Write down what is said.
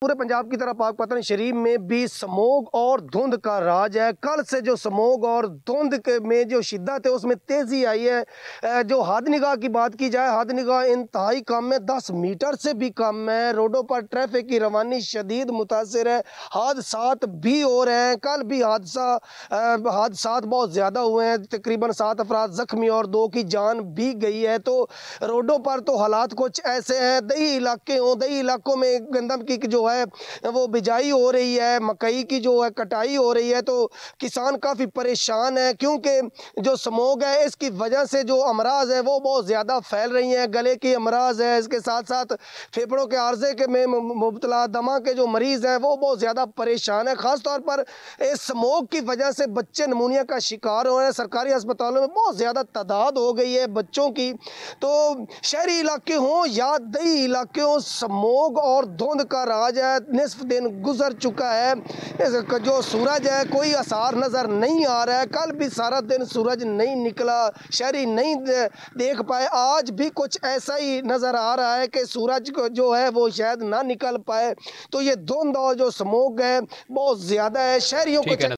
पूरे पंजाब की तरफ पतन शरीफ में भी स्मोग और धुंध का राज है कल से जो स्मोग और धुंध के में जो शिद्दत है उसमें तेज़ी आई है जो हाद निगाह की बात की जाए हाद निगाह इंतहाई कम है दस मीटर से भी कम है रोडों पर ट्रैफिक की रवानी शदीद मुतासर है हादसात भी हो रहे हैं कल भी हादसा हादसा बहुत ज़्यादा हुए हैं तकरीबन सात अफराद ज़ख्मी और दो की जान भी गई है तो रोडों पर तो हालात कुछ ऐसे हैं दही इलाके हों दही इलाकों में गंदम की जो है वो बिजाई हो रही है मकई की जो है कटाई हो रही है तो किसान काफ़ी परेशान है क्योंकि जो स्मोग है इसकी वजह से जो अमराज है वो बहुत ज़्यादा फैल रही हैं गले की अमराज है इसके साथ साथ फेफड़ों के आर्जे के में मुबतला दमा के जो मरीज़ हैं वो बहुत ज़्यादा परेशान है ख़ास तौर पर इस स्मोक की वजह से बच्चे नमूनिया का शिकार हो रहे हैं सरकारी अस्पतालों में बहुत ज़्यादा तादाद हो गई है बच्चों की तो शहरी इलाके हों या दही इलाके हों स्मोक और धुंध का राज आज निसफ दिन गुजर चुका है जो सूरज है कोई आसार नज़र नहीं आ रहा है कल भी सारा दिन सूरज नहीं निकला शहरी नहीं देख पाए आज भी कुछ ऐसा ही नज़र आ रहा है कि सूरज जो है वो शायद ना निकल पाए तो ये दोनों जो स्मोक है बहुत ज़्यादा है शहरीों को